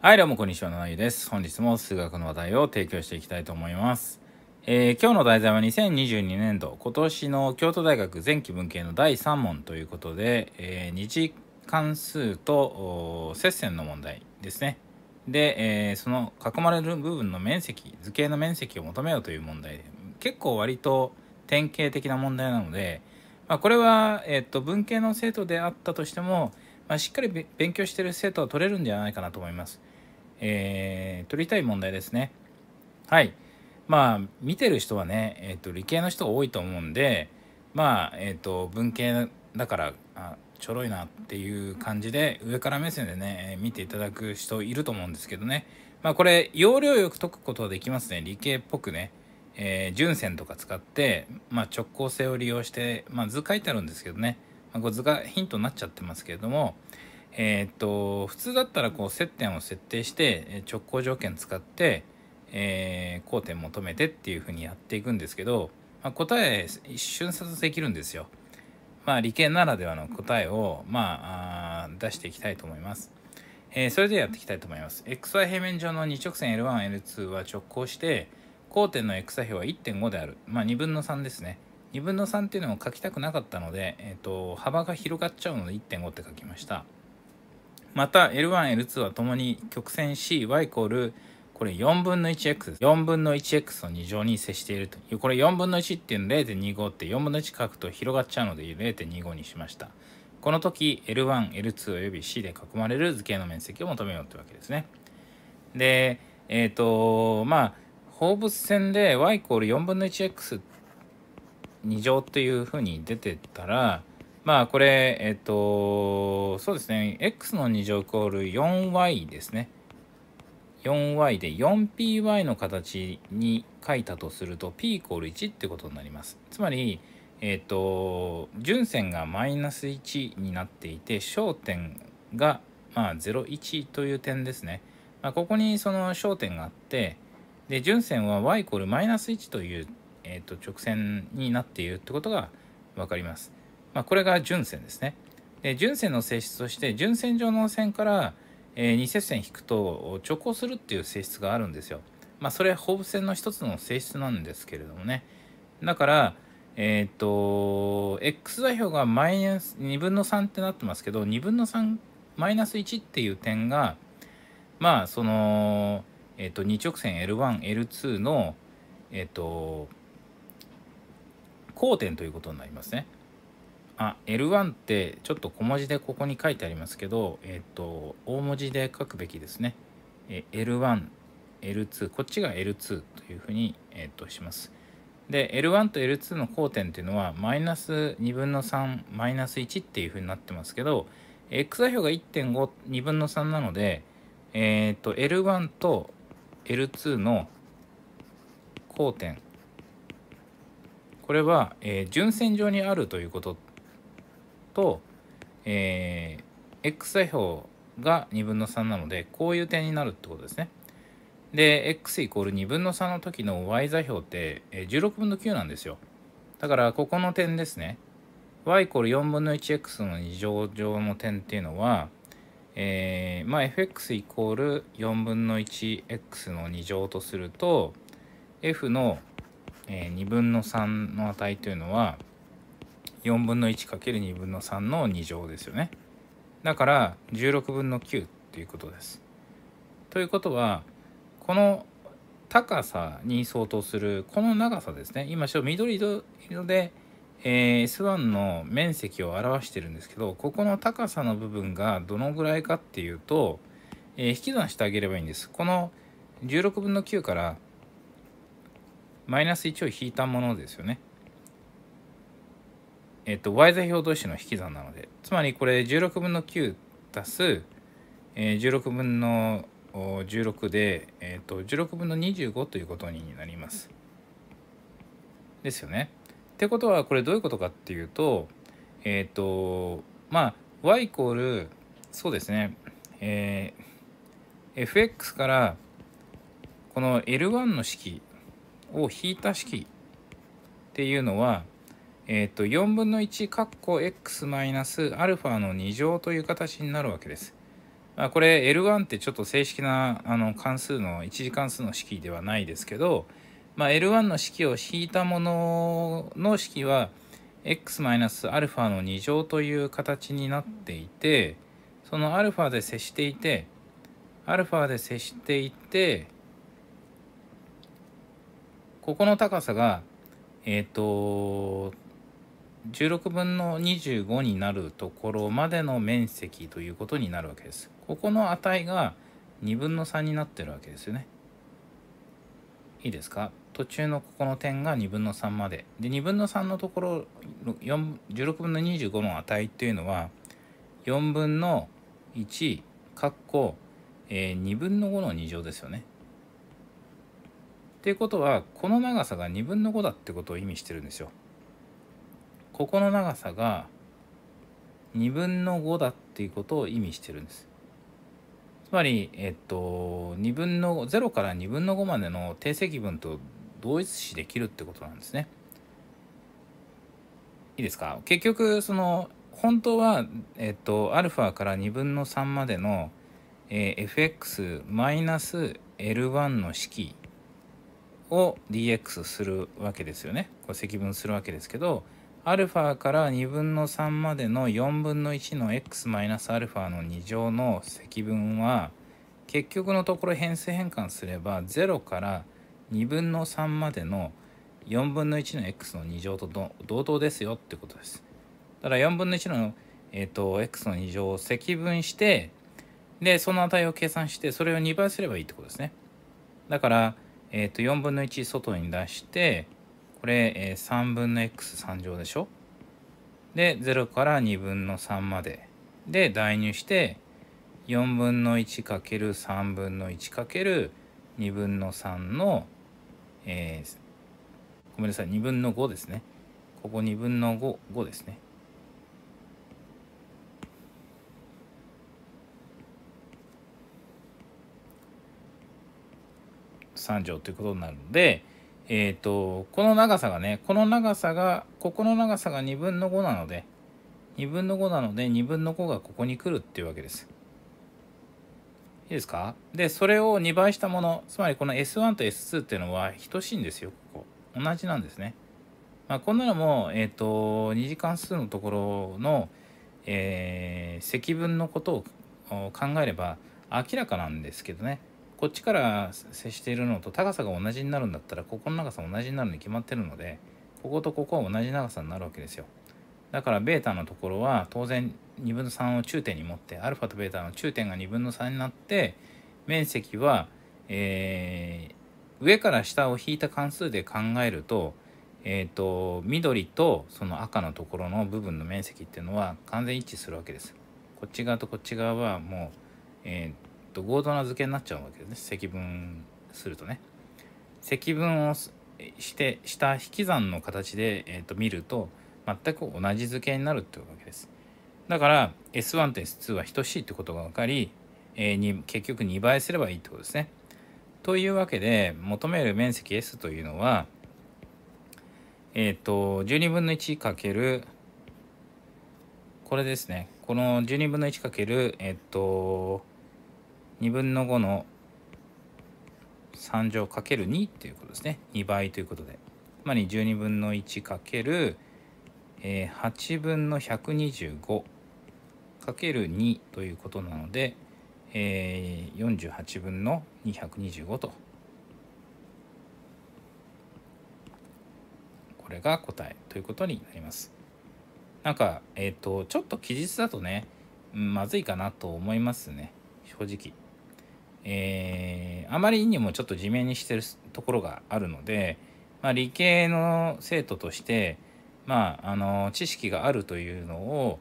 はい、どうもこんにちは、ななゆです。本日も数学の話題を提供していきたいと思います。えー、今日の題材は2022年度、今年の京都大学前期文系の第3問ということで、えー、二次関数と接線の問題ですね。で、えー、その囲まれる部分の面積、図形の面積を求めようという問題で、結構割と典型的な問題なので、まあ、これは、えっと、文系の生徒であったとしても、まあ、しっかり勉強してる生徒は取れるんじゃないかなと思います。えー、取りたい問題ですね。はい。まあ、見てる人はね、えっ、ー、と、理系の人が多いと思うんで、まあ、えっ、ー、と、文系だから、あちょろいなっていう感じで、上から目線でね、え見ていただく人いると思うんですけどね。まあ、これ、要領よく解くことはできますね。理系っぽくね。えー、純線とか使って、まあ、直行性を利用して、まあ、図書いてあるんですけどね、まあ、こ図がヒントになっちゃってますけれども、えっと普通だったらこう接点を設定して直行条件使って、えー、交点求めてっていうふうにやっていくんですけど、まあ、答え一瞬殺できるんですよ。まあ理系ならではの答えを、まあ、あ出していきたいと思います。えー、それでやっていきたいと思います。xy 平面上の2直線 L1、L2 は直行して、交点の x 座表は1.5である。まあ2分の3ですね。2分の3っていうのを書きたくなかったので、えっ、ー、と、幅が広がっちゃうので1.5って書きました。また L1、L2 はともに曲線 C、y イコールこれ4分の 1x です。4分の 1x の2乗に接しているという。これ4分の1っていうの0.25って4分の1書くと広がっちゃうので0.25にしました。この時 L1、L2 および C で囲まれる図形の面積を求めようってわけですね。で、えっ、ー、と、まあ、放物線で y イコール4分の 1x2 乗というふうに出てたら、まあこれ、えっと、そうですね、x の2乗イコール 4y ですね。4y で 4py の形に書いたとすると p イコール1ってことになります。つまり、えっと、準線がマイナス1になっていて、焦点が、まあ、01という点ですね。まあ、ここにその焦点があって、で、準線は y イコールマイナス1という、えっと、直線になっているってことがわかります。まあ、これが準線ですね。で準線の性質として順線上の線から、えー、二接線引くと直行するっていう性質があるんですよ。まあ、それは放物線の一つの性質なんですけれどもね。だから、えっ、と、x 座標がマイナス2分の3ってなってますけど、2分の3マイナス1っていう点が、まあ、その、えっ、と、2直線 L1、L2 の、えっ、と、交点ということになりますね。あ L1 ってちょっと小文字でここに書いてありますけど、えっ、ー、と大文字で書くべきですね。え L1、L2 こっちが L2 というふうに、えっ、ー、とします。で L1 と L2 の交点っていうのはマイナス2分の3マイナス1っていうふうになってますけど x 座標が1.52分の3なので、えっ、ー、と L1 と L2 の交点これは、えー、順線上にあるということと、えー、x 座標が2分の3なのでこういう点になるってことですね。で x イコール2分の3の時の y 座標って16分の9なんですよ。だからここの点ですね。y イコール4分の 1x の2乗上の点っていうのは、えー、まあ fx イコール4分の 1x の2乗とすると f の2分の3の値というのは4分の1る2分の3の2乗ですよね。だから16分の9っていうことです。ということはこの高さに相当するこの長さですね今ょ緑色で、え S1 の面積を表してるんですけどここの高さの部分がどのぐらいかっていうと、え引き算してあげればいいんですこの16分の9からマイナス1を引いたものですよねえっと、y 座標同士の引き算なので、つまりこれ16分の9足す、えー、16分の16で、えっと、16分の25ということになります。ですよね。ってことはこれどういうことかっていうと、えっと、まあ、y イコール、そうですね、えー、fx からこの L1 の式を引いた式っていうのは、えっ、ー、と、4分の1括弧 x マイナスアルファの2乗という形になるわけです。あ、これ L1 ってちょっと正式なあの関数の一次関数の式ではないですけど、まあ、L1 の式を引いたものの式は x-α の2乗という形になっていてその α で接していて α で接していてここの高さがえっ、ー、と16分の25になるところまでの面積ということになるわけです。ここの値が2分の3になってるわけですよね。いいですか途中のここの点が2分の3まで。で、2分の3のところ、16分の25の値っていうのは、4分の1、かっこ、えー、2分の5の2乗ですよね。っていうことは、この長さが2分の5だってことを意味してるんですよ。ここの長さが2分の5だっていうことを意味してるんです。つまり、えっと、2分の0から2分の5までの定積分と同一視できるってことなんですね。いいですか結局、その、本当は、えっと、α から2分の3までの、えー、fx マイナス L1 の式を dx するわけですよね。これ積分するわけですけど、α から2分の3までの4分の1の x-α の2乗の積分は結局のところ変数変換すれば0から2分の3までの4分の1の x の2乗と同等ですよってことです。だから4分の1の、えーと、x の2乗を積分してでその値を計算してそれを2倍すればいいってことですね。だから、えーと、と4分の1外に出してこれ、えー、3分の x3 乗でしょで0から2分の3までで代入して4分の1る3分の1る2分の3の、えー、ごめんなさい2分の5ですねここ2分の 5, 5ですね3乗ということになるので、えっ、ー、と、この長さがね、この長さが、ここの長さが2分の5なので、2分の5なので、2分の5がここに来るっていうわけです。いいですかで、それを2倍したもの、つまりこの S1 と S2 っていうのは等しいんですよ、ここ。同じなんですね。まあ、こんなのも、えっ、ー、と、2次関数のところの、えー、積分のことを考えれば明らかなんですけどね。こっちから接しているのと高さが同じになるんだったらここの長さ同じになるに決まってるのでこことここは同じ長さになるわけですよだから β のところは当然2分の3を中点に持って α と β の中点が2分の3になって面積は、えー、上から下を引いた関数で考えると,、えーと、と緑とその赤のところの部分の面積っていうのは完全一致するわけです。こっち側とこっち側はもう、えーと合同な図形になっちゃうわけですね積分するとね積分をしてした引き算の形で、えー、と見ると全く同じ図形になるってわけですだから S1 と S2 は等しいってことが分かり、えー、に結局2倍すればいいってことですねというわけで求める面積 S というのはえっ、ー、と12分の1かけるこれですねこの12分の1かけるえっ、ー、と2分の5の3乗かける2っていうことですね2倍ということでつまり12分の1かける8分の125かける2ということなので、え48分の225とこれが答えということになりますなんかえっ、ー、とちょっと記述だとね、まずいかなと思いますね正直。えー、あまりにもちょっと地面にしてるところがあるので、まあ、理系の生徒として、まあ、あの知識があるというのを、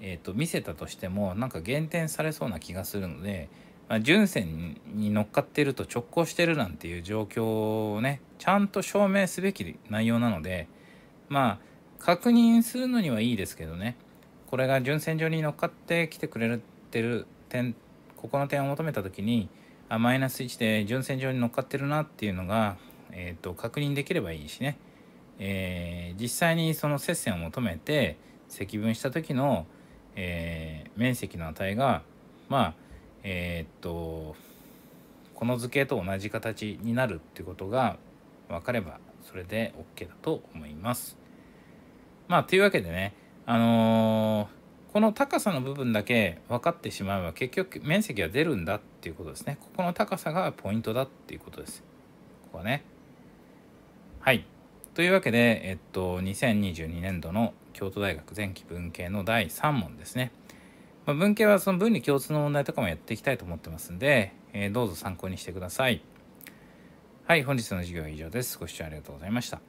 えーと、見せたとしてもなんか減点されそうな気がするので、まあ、純線に乗っかってると直行してるなんていう状況をねちゃんと証明すべき内容なのでまあ確認するのにはいいですけどねこれが純線上に乗っかってきてくれてる点ここの点を求めた時にあマイナス1で順線上に乗っかってるなっていうのが、えーと、確認できればいいしね、えー、実際にその接線を求めて積分した時の、えー、面積の値がまあえっ、とこの図形と同じ形になるってことが分かればそれで OK だと思います。まあというわけでねあのこの高さの部分だけ分かってしまえば結局面積は出るんだっていうことですねここの高さがポイントだっていうことですここはねはいというわけでえっと2022年度の京都大学前期文系の第3問ですね、まあ、文系はその分離共通の問題とかもやっていきたいと思ってますんで、えー、どうぞ参考にしてくださいはい本日の授業は以上ですご視聴ありがとうございました